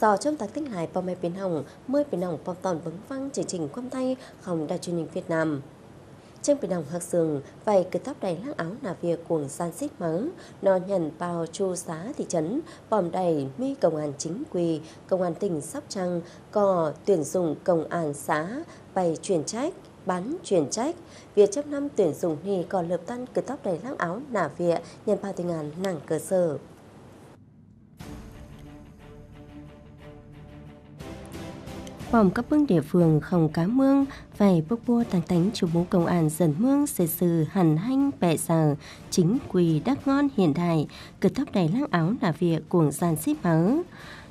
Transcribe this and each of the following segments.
do trong tác tích hải bom mê biến hỏng, mươi biến hỏng bom tòn bứng văng chương trình quăm tay không đài truyền hình Việt Nam. trên biển đồng hạc sừng, vài cứ tóc đầy lác áo là việc cuồng san xít mắng, nó nhận bao chu xá thị trấn, bòm đầy mi công an chính quy, công an tỉnh Sóc Trăng, cò tuyển dụng công an xã, bày chuyển trách, bán chuyển trách. Việc chấp năm tuyển dụng thì còn lợp tan cứ tóc đầy lác áo nả vịa nhận ba tình ngàn nàng cơ sở. mong các bương địa phương không cá mương phải bốc bua tàng tánh chủ bố công an dần mương xây sư hẳn hanh bẻ giàng chính quỳ đắc ngon hiện đại cực thấp đầy lăng áo là việc cuồng gian xếp mớ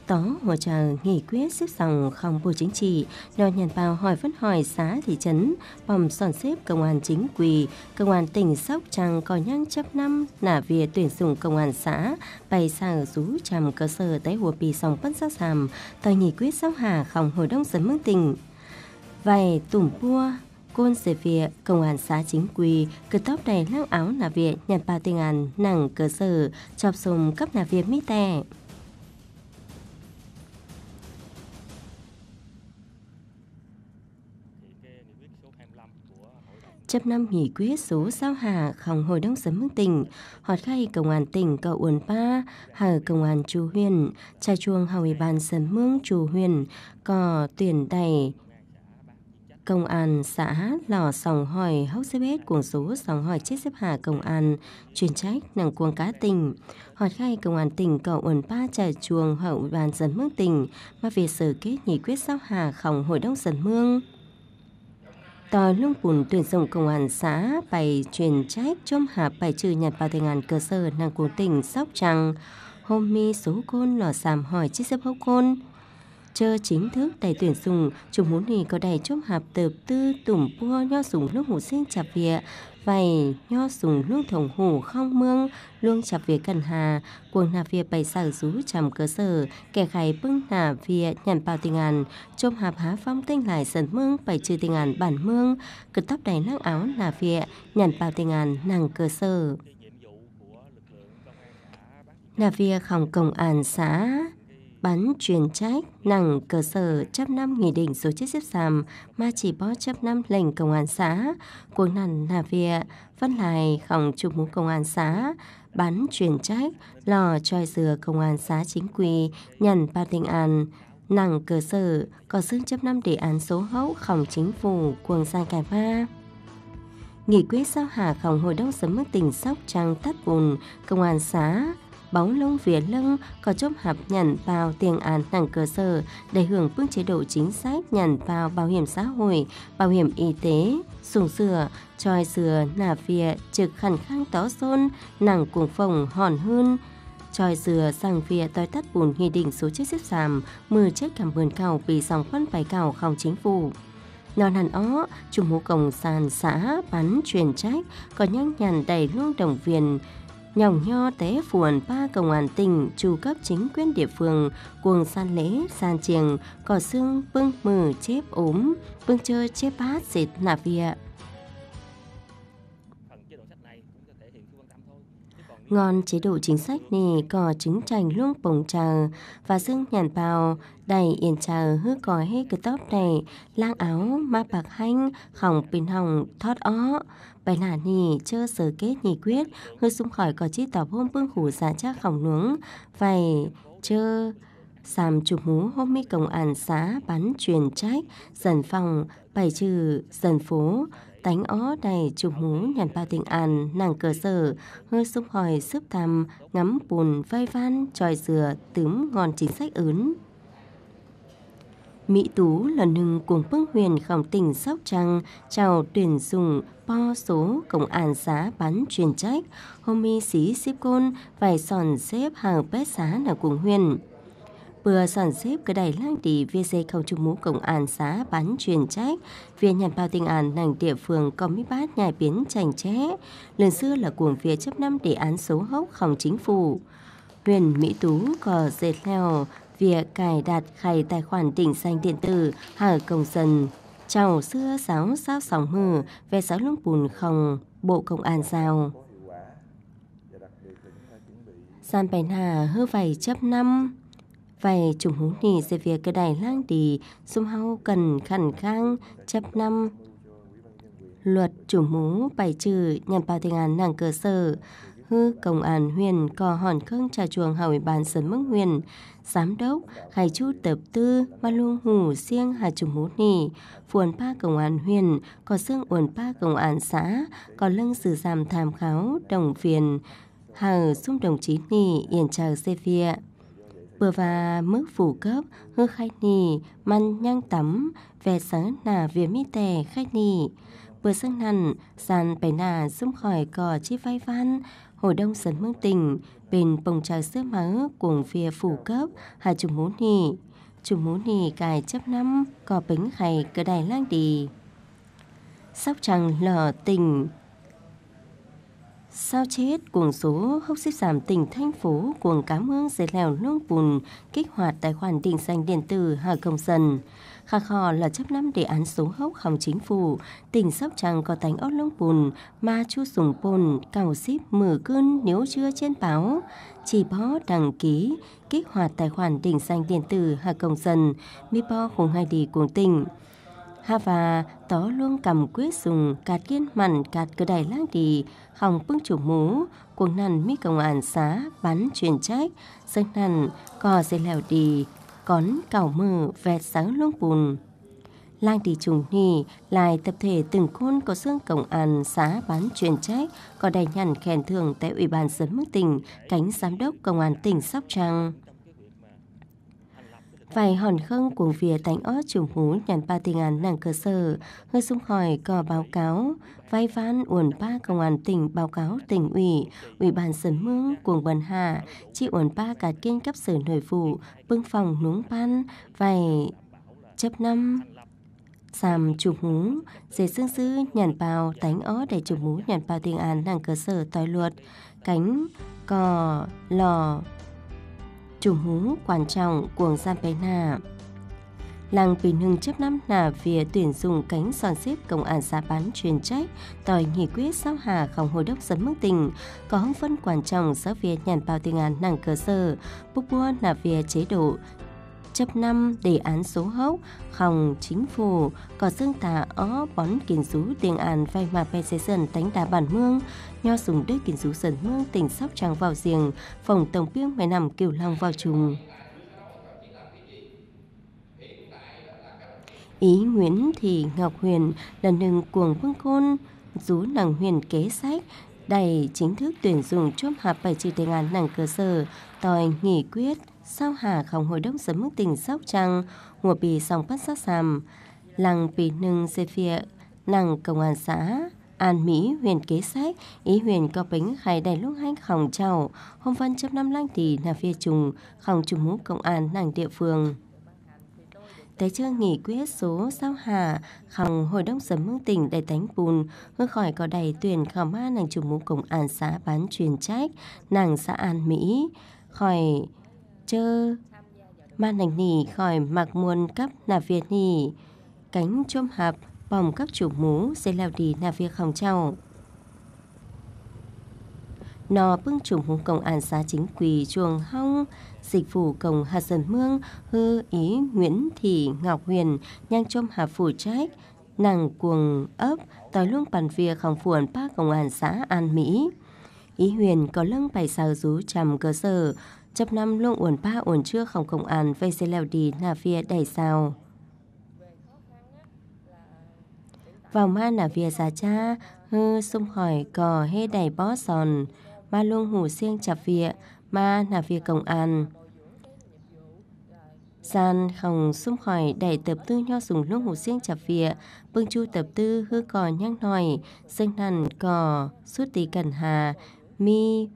tỏ hỗ trợ nghị quyết xếp dòng không bộ chính trị, đoàn nhận vào hỏi vấn hỏi xã thị trấn, phòng soạn xếp công an chính quy, công an tỉnh Sóc Trăng có nhang chấp năm nả về tuyển dụng công an xã, bày sở rú trầm cơ sở tới hùa pì sòng bất sát sàm, tờ nghị quyết sóc hà không hồi đông sớm mương tỉnh. Vậy tủm bua, côn xe việc công an xã chính quy cứ tóc đầy lăng áo nà viện nhận ba tiền án nặng cơ sở chọc sùng cấp nà viện mỹ tệ. chấp năm nghị quyết số sao hạ khòng hồi đông sớm mức tỉnh, hoạt khai công an tỉnh cầu uốn pa, hở công an chú huyền, trà chuông hào ủy ban sớm mương chú huyền, cò tuyển đầy công an xã lò sòng hỏi hốc xếp hết cuồng số sòng hỏi chết xếp hà công an chuyên trách nặng cuồng cá tình hoạt khai công an tỉnh cầu uẩn ba trà chuồng hậu bàn dân mương tỉnh mà về sở kết nghị quyết sao hà khổng hội đông dân mương tờ lung bùn tuyển dụng công an xã bày truyền trách chôm hạ bày trừ nhặt vào thời ngàn cơ sở nàng cố tỉnh Sóc Trăng. Hôm mi số côn lò sàm hỏi chiếc xếp hậu côn. Chờ chính thức tài tuyển dụng chúng muốn thì có đầy chôm hạp tợp tư tủm pua nho dùng lúc ngủ sinh chạp vịa vậy nho dùng luôn thổng hủ không mương luôn chạp về cần hà cuồng nạp về bày sở rú chằm cơ sở kẻ khai bưng nạp về nhận bao tình ngàn trông hạp há phong tinh lại sần mương bày trừ tình ngàn bản mương cực tóc đầy năng áo nạp về nhận bao tình ngàn nàng cơ sở nạp về khổng công an xã bắn truyền trách nặng cơ sở chấp năm nghị định số chết xếp sàm mà chỉ bó chấp năm lệnh công an xã cuộc nằn là vịa phân lại khổng chụp mũ công an xã bắn truyền trách lò choi dừa công an xã chính quy nhận ba tình an nặng cơ sở có xương chấp năm đề án số hậu khổng chính phủ quần giai cải ba nghị quyết sao hà khổng hội đông sớm mức tỉnh sóc trăng thắt vùng công an xã bóng lông phía lưng có chốt hợp nhận vào tiền án tặng cơ sở để hưởng phương chế độ chính sách nhận vào bảo hiểm xã hội, bảo hiểm y tế, sùng sửa, tròi sửa, nà phịa, trực khẩn khang tó xôn, nặng cuồng phồng hòn hơn, Tròi dừa rằng phía tới tắt bùn nghị định số chết xếp giảm mưa chết cảm vườn cầu vì dòng phân bài cầu không chính phủ. Non hẳn ó, chung hô cổng sàn xã bắn truyền trách, có nhanh nhàn đầy lương đồng viên, nhỏng nho té phuồn ba công an tỉnh chủ cấp chính quyền địa phương cuồng san lễ san chiềng cỏ xương bưng mừ chép ốm bưng chơi chép bát dệt nà vịa ngon chế độ chính sách nì có trứng chành luôn bổng chờ và dương nhàn bào đầy yên chờ hư có hết cái tóc này lang áo ma bạc hanh khỏng pin hỏng thoát ó bài nà nì chơ sở kết nhì quyết hư xung khỏi có chi tỏ hôm bưng hủ giả chắc khỏng nướng vậy chơ sàm chụp mũ hôm mi công an xã bắn truyền trách, dần phòng, bảy trừ, dần phố, tánh ó đầy chụp mũ nhàn bao tình an nàng cơ sở hơi xúc hỏi xúc thầm ngắm bùn vai van tròi dừa tướm ngọn chính sách ớn Mỹ Tú là nưng cuồng bưng huyền khổng tỉnh Sóc Trăng, chào tuyển dùng po số công an xã bán truyền trách, hôm mi xí xíp côn, vài sòn xếp hàng bếp xá là cuồng huyền vừa dọn xếp cái đài lang đi về dây không chung mũ công an xã bán truyền trách về nhận bao tình án nàng địa phương có mỹ bát nhà biến chành ché lần xưa là cuồng phía chấp năm đề án số hốc không chính phủ huyền mỹ tú cò dệt leo việc cài đặt khai tài khoản định danh điện tử hàng công dân chào xưa giáo sao sóng mờ về giáo lông bùn không bộ công an giao San Bèn Hà hư vầy chấp năm Vậy chúng hú nì sẽ việc cái đài lang đi, xung hao cần khẩn khang, chấp năm. Luật chủ mú bài trừ nhằm vào thành án nàng cơ sở, hư công an huyền cò hòn khương trà chuồng hỏi bàn sớm mức huyền giám đốc khai chu tập tư ma luông hủ siêng hà chủ hú nỉ phuồn pa công an huyền cò xương uồn pa công an xã cò lưng sử giảm tham kháo đồng phiền hà xung đồng chí nỉ yên trào xe phía bờ và mức phủ cấp hư khai nì man nhang tắm về sở nà về mi tè khai nì bờ sân nằn sàn bể nà xung khỏi cò chi vai văn hồi đông sấn mương tình bên bồng trà sữa má cuồng phía phủ cấp hà chủng mũ nì chủng mũ nì cài chấp năm cò bính hay cờ đài lang đi sóc trăng lở tình Sao chết cuồng số hốc xếp giảm tỉnh thành phố cuồng cám ương dưới lèo nông bùn kích hoạt tài khoản định danh điện tử Hà Công Dân. Khả khò là chấp năm đề án số hốc hòng chính phủ, tỉnh Sóc Trăng có tánh ót lông bùn ma chu sùng bồn cào xếp mở cơn nếu chưa trên báo. Chỉ bó đăng ký, kích hoạt tài khoản định danh điện tử Hà Công Dân, mi bo không hai đi cuồng tỉnh và tó luôn cầm quyết dùng cạt kiên mặn cạt cửa đài lang đi hòng bưng chủ mũ cuồng nằn mi công an xá bắn truyền trách dân nằn cò dây lèo đi cón cào mờ vẹt sáng luôn bùn lang đi trùng nì lại tập thể từng khôn có xương cổng an xá bán truyền trách có đại nhằn khen thưởng tại ủy ban dân mức tỉnh cánh giám đốc công an tỉnh sóc trăng vài hòn không của vỉa tánh ót chùm hú nhàn ba tình án nàng cơ sở, hơi xung hỏi có báo cáo, vay van uẩn ba công an tỉnh báo cáo tỉnh ủy, ủy ban sân mương cuồng bần hạ, chi uẩn ba cả kinh cấp sở nội vụ, bưng phòng núng ban, vài chấp năm xàm chụp hú, dề xương sư nhàn bào tánh ó để chụp hú nhàn bào tiền án nàng cơ sở tòi luật, cánh, cò, lò, chủ hú quan trọng của gian bé nà. Làng Bình Hưng chấp năm nà việc tuyển dụng cánh giòn xếp công an xã bán chuyên trách, tòi nghị quyết sao hà không hồi đốc dân mức tình, có hưng phân quan trọng giáo về nhận bao tiếng án năng cơ sở, búc bua việc chế độ, chấp năm đề án số hốc khòng chính phủ có dương tả ó bón kiến rú tiền án vay mà pe xe dần đánh đá bản mương nho dùng đế kiến rú dần mương tỉnh sóc trăng vào giềng phòng tổng biếng mày nằm kiều long vào trùng ý nguyễn thị ngọc huyền lần nừng cuồng vương côn rú nàng huyền kế sách đầy chính thức tuyển dụng chốt hạp bài trừ đề án nàng cơ sở tòi nghỉ quyết sao hà khổng hồi đông sớm mức tỉnh Sóc Trăng, ngùa bì sòng bắt sát sàm, làng bì nưng dê phịa, nàng công an xã, an Mỹ huyền kế sách, ý huyền có bánh khai đầy lúc hai khòng trào, hôm văn chấp năm lanh thì là phía trùng, khòng trùng mũ công an nàng địa phương. Tế chưa nghỉ quyết số sao hà, khòng hồi đông sớm mức tỉnh đầy tánh bùn, hơi khỏi có đầy tuyển khảo ma nàng trùng mũ công an xã bán truyền trách, nàng xã an Mỹ, khỏi chơ ma nành nỉ khỏi mặc muôn cắp nà việt nỉ cánh chôm hạp bòm các chủ mú dây lao đi nà việc hòng chào nò bưng chủng hùng công an xã chính quỳ chuồng hong dịch vụ công hạt dần mương hư ý nguyễn thị ngọc huyền nhang chôm hạp phủ trách nàng cuồng ấp tỏi luôn bàn vía khổng phuồn ba công an xã an mỹ ý huyền có lưng bảy sao rú trầm cơ sở chấp năm luôn uẩn ba uẩn chưa không công an về xe leo đi nà phía đầy sao. Vào ma nà phía giá cha, hư xung hỏi cò hê đầy bó sòn, ma luôn hủ siêng chập phía, ma nà phía công an. Gian không xung khỏi đẩy tập tư nho dùng luôn hủ siêng chập vịa, bưng chu tập tư hư cò nhang nòi, sinh nằn cò, suốt tí cẩn hà, mi,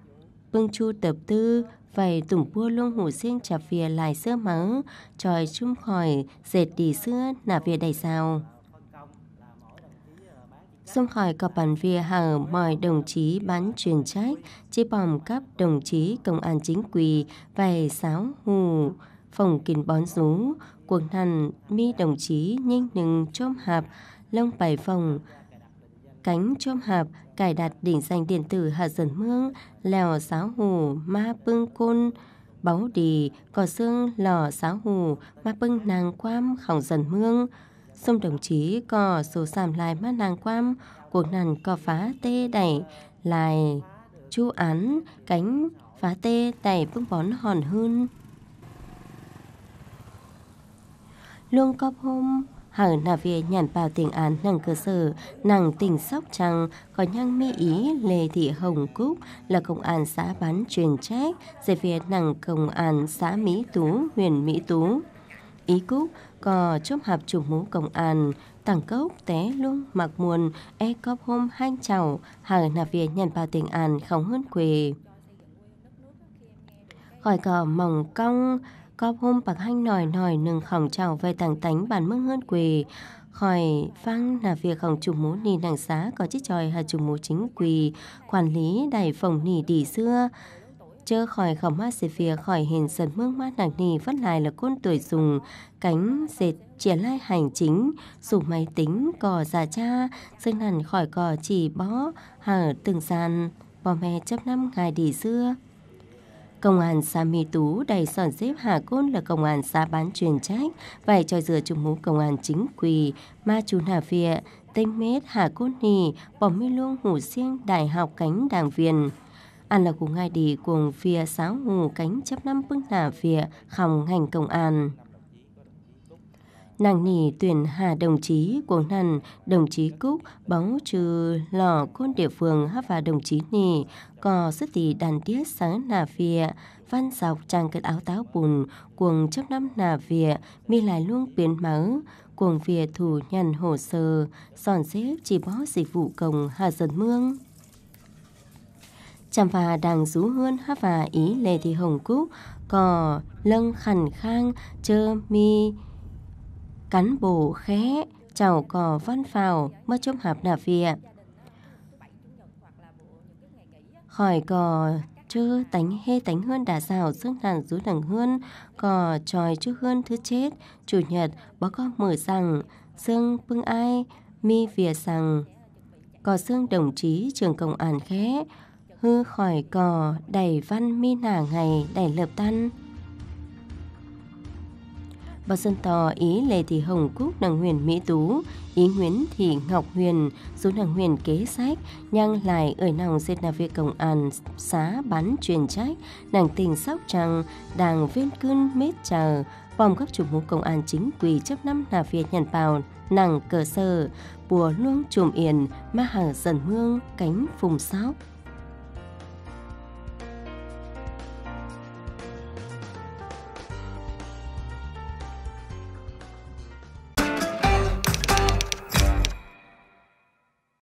bưng chu tập tư vậy tùng pua lông hồ sinh chạp phía lại sơ máu, tròi chung khỏi, dệt đi xưa nà phía đầy sao. xung khỏi có bản via hở mọi đồng chí bán truyền trách, chi bòm các đồng chí công an chính quy, vầy sáo hù, phòng kín bón rú, cuộc thần mi đồng chí nhanh nừng chôm hạp, lông bài phòng, cánh chôm hạp, cài đặt đỉnh danh điện tử Hạ Dần Mương, lèo giáo hù, ma bưng côn, báu đì, cỏ xương, lò giáo hù, ma bưng nàng quam, khỏng dần mương. Xung đồng chí cỏ số sàm lại mắt nàng quam, cuộc nàn cỏ phá tê đẩy, lại chú án, cánh, phá tê đẩy bưng bón hòn hơn. Luông cóp hôm hàng nà về nhàn vào tình án nàng cơ sở, nàng tỉnh Sóc Trăng, có nhang mỹ ý Lê Thị Hồng Cúc là công an xã bán truyền trách, giải về nàng công an xã Mỹ Tú, huyện Mỹ Tú. Ý Cúc có chốt hợp chủ mũ công an, tàng cốc té luôn mặc muôn, e cóp hôm hanh chào, hàng nà về nhàn vào tình án không hơn quê. Khỏi cỏ mỏng cong, cọp hôm bạc hanh nòi nòi nừng khỏng trào về tàng tánh bản mức hơn quỳ khỏi phăng là việc khổng chủ mũ nì nàng xá có chiếc tròi hà chủ mũ chính quỳ quản lý đẩy phòng nì đỉ xưa chớ khỏi khổng mát xì phìa khỏi hình sần mương mát nàng nì vất lại là côn tuổi dùng cánh dệt chia lai hành chính sủ máy tính cò già cha sinh hẳn khỏi cò chỉ bó hở từng sàn bò mè chấp năm ngày đỉ xưa Công an xã Mỹ Tú đầy sòn xếp Hà Côn là công an xã bán chuyên trách, vài cho dừa trung mũ công an chính quy, ma chun Hà Việt, Tây Mết, Hà Côn Nì, bỏ mi luông hủ siêng đại học cánh đảng viên. Ăn là cùng ngay đi cùng phía sáu ngủ cánh chấp năm bưng Hà phía khòng hành công an nàng nỉ tuyển hà đồng chí của nàn đồng chí cúc bóng trừ lò côn địa phương hấp và đồng chí nỉ có sức tỷ đàn tiết sáng nà phìa văn dọc trang cất áo táo bùn cuồng chấp năm nà vỉa mi lại luôn biến máu cuồng vỉa thủ nhằn hồ sơ sòn xếp chỉ bó dịch vụ công hà dần mương chằm và đàng rú hơn hấp và ý lê thị hồng cúc có lân khẩn khang chơ mi cán bộ khé chào cò văn phào mất chôm hạp nà vịa khỏi cò chư tánh hê tánh hơn đã rào sức hàn rú đằng hơn cò tròi chư hơn thứ chết chủ nhật bó con mở rằng xương bưng ai mi vỉa rằng cò xương đồng chí trường công an khé hư khỏi cò đầy văn mi nả ngày đầy lợp tan vào sân tò ý Lê Thị Hồng Cúc nàng huyền Mỹ Tú, ý Nguyễn Thị Ngọc Huyền, số nàng huyền kế sách, nhang lại ở nòng dệt nà việc công an xá bán truyền trách, nàng tình sóc trăng, đàng viên cơn mết chờ, vòng các chủ mũ công an chính quy chấp năm là việt nhận bào, nàng cờ sơ bùa luông trùm yền, ma hàng dần hương, cánh phùng sóc.